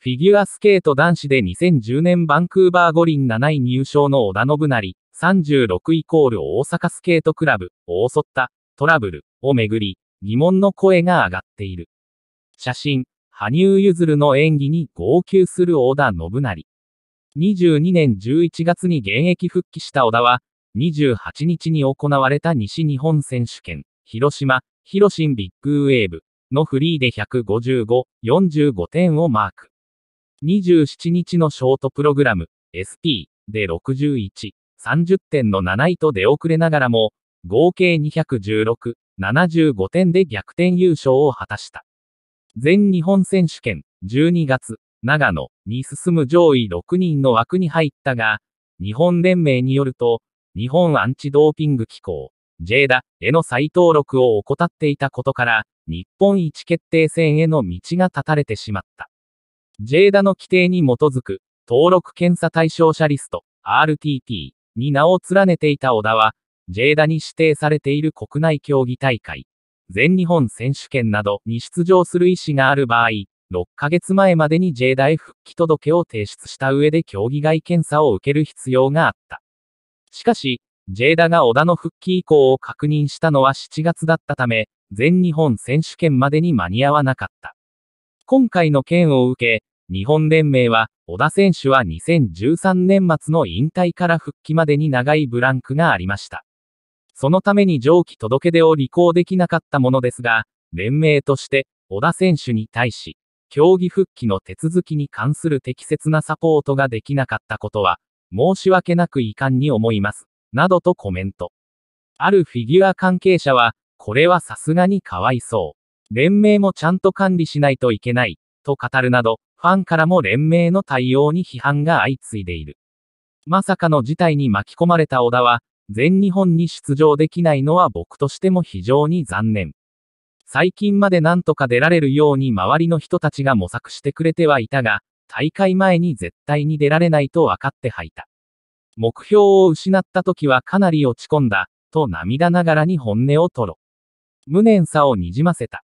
フィギュアスケート男子で2010年バンクーバー五輪7位入賞の織田信成、36イコール大阪スケートクラブ、大襲ったトラブルをめぐり、疑問の声が上がっている。写真、羽生結弦の演技に号泣する織田信成。22年11月に現役復帰した織田は、28日に行われた西日本選手権、広島、広新ビッグウェーブのフリーで155、45点をマーク。27日のショートプログラム、SP で61、30点の7位と出遅れながらも、合計216、75点で逆転優勝を果たした。全日本選手権、12月、長野に進む上位6人の枠に入ったが、日本連盟によると、日本アンチドーピング機構、j だ、への再登録を怠っていたことから、日本一決定戦への道が断たれてしまった。JDA の規定に基づく、登録検査対象者リスト、r t p に名を連ねていた小田は、JDA に指定されている国内競技大会、全日本選手権などに出場する意思がある場合、6ヶ月前までに JDA へ復帰届を提出した上で競技外検査を受ける必要があった。しかし、JDA が小田の復帰以降を確認したのは7月だったため、全日本選手権までに間に合わなかった。今回の件を受け、日本連盟は、小田選手は2013年末の引退から復帰までに長いブランクがありました。そのために上記届出を履行できなかったものですが、連盟として、小田選手に対し、競技復帰の手続きに関する適切なサポートができなかったことは、申し訳なく遺憾に思います、などとコメント。あるフィギュア関係者は、これはさすがにかわいそう。連盟もちゃんと管理しないといけない、と語るなど、ファンからも連盟の対応に批判が相次いでいる。まさかの事態に巻き込まれた小田は、全日本に出場できないのは僕としても非常に残念。最近までなんとか出られるように周りの人たちが模索してくれてはいたが、大会前に絶対に出られないと分かって吐いた。目標を失った時はかなり落ち込んだ、と涙ながらに本音を吐露。無念さをにじませた。